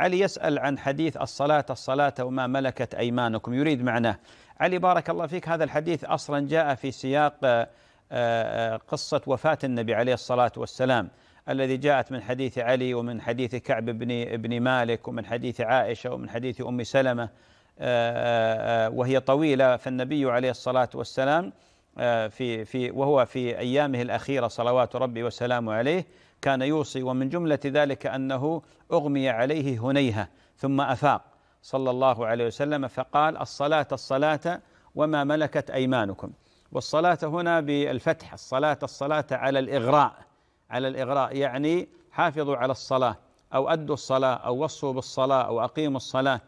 علي يسأل عن حديث الصلاة الصلاة وما ملكت أيمانكم يريد معناه علي بارك الله فيك هذا الحديث أصلا جاء في سياق آه، آه، قصة وفاة النبي عليه الصلاة والسلام الذي جاءت من حديث علي ومن حديث كعب بن بن مالك ومن حديث عائشة ومن حديث أم سلمة آه، وهي طويلة فالنبي عليه الصلاة والسلام آه، في في وهو في أيامه الأخيرة صلوات ربي وسلامه عليه كان يوصي ومن جملة ذلك أنه أغمي عليه هنيهة ثم أفاق صلى الله عليه وسلم فقال الصلاة الصلاة وما ملكت أيمانكم والصلاة هنا بالفتح الصلاة الصلاة على الإغراء على الإغراء يعني حافظوا على الصلاة أو أدوا الصلاة أو وصوا بالصلاة أو أقيموا الصلاة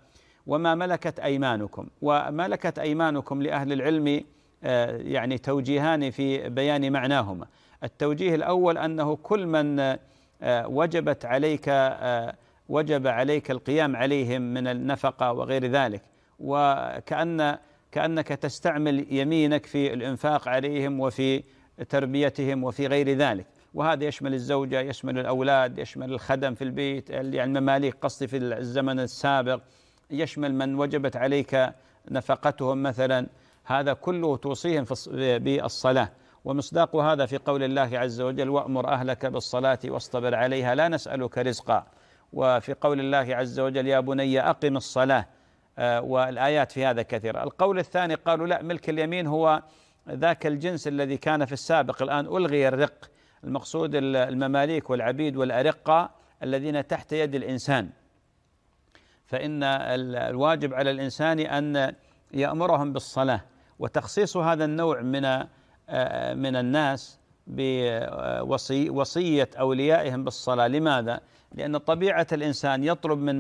وما ملكت أيمانكم وملكت أيمانكم لأهل العلم آه، يعني توجيهان في بيان معناهما التوجيه الأول أنه كل من آه، وجبت عليك آه، وجب عليك القيام عليهم من النفقة وغير ذلك وكأن كأنك تستعمل يمينك في الإنفاق عليهم وفي تربيتهم وفي غير ذلك وهذا يشمل الزوجة يشمل الأولاد يشمل الخدم في البيت يعني المماليك قصدي في الزمن السابق يشمل من وجبت عليك نفقتهم مثلا هذا كله توصيهم بالصلاة ومصداق هذا في قول الله عز وجل وأمر أهلك بالصلاة واصطبر عليها لا نسألك رزقا وفي قول الله عز وجل يا بني أقم الصلاة آه، والآيات في هذا كثيرة القول الثاني قالوا لا ملك اليمين هو ذاك الجنس الذي كان في السابق الآن ألغي الرق المقصود المماليك والعبيد والأرقة الذين تحت يد الإنسان فإن الواجب على الإنسان أن يأمرهم بالصلاة وتخصيص هذا النوع من آه، من الناس بوصية وصية أوليائهم بالصلاة لماذا؟ لأن طبيعة الإنسان يطلب من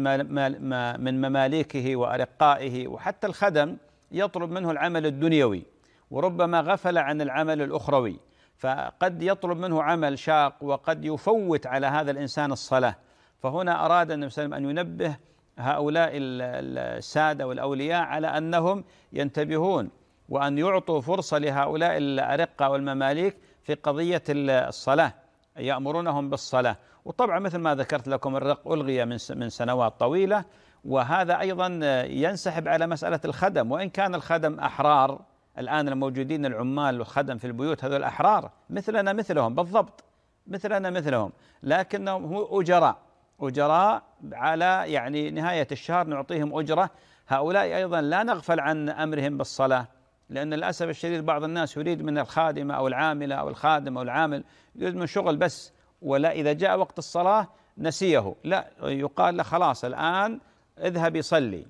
من مماليكه وأرقائه وحتى الخدم يطلب منه العمل الدنيوي وربما غفل عن العمل الأخروي فقد يطلب منه عمل شاق وقد يفوت على هذا الإنسان الصلاة فهنا أراد النبي صلى الله عليه وسلم أن ينبه هؤلاء السادة والأولياء على أنهم ينتبهون وأن يعطوا فرصة لهؤلاء الأرقة والمماليك في قضية الصلاة يأمرونهم بالصلاة وطبعا مثل ما ذكرت لكم الرق ألغي من سنوات طويلة وهذا أيضا ينسحب على مسألة الخدم وإن كان الخدم أحرار الآن الموجودين العمال والخدم في البيوت هذول أحرار مثلنا مثلهم بالضبط مثلنا مثلهم لكنهم هم أجراء أجراء على يعني نهاية الشهر نعطيهم أجرة هؤلاء أيضا لا نغفل عن أمرهم بالصلاة لأن للأسف الشديد بعض الناس يريد من الخادمة أو العاملة أو الخادم أو العامل يريد من شغل بس ولا إذا جاء وقت الصلاة نسيه لا يقال له خلاص الآن اذهبي صلي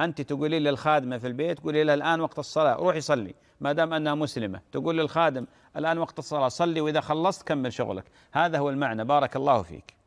أنت تقولي للخادمة في البيت قولي لها الآن وقت الصلاة روحي صلي ما دام أنها مسلمة تقول للخادم الآن وقت الصلاة صلي وإذا خلصت كمل شغلك هذا هو المعنى بارك الله فيك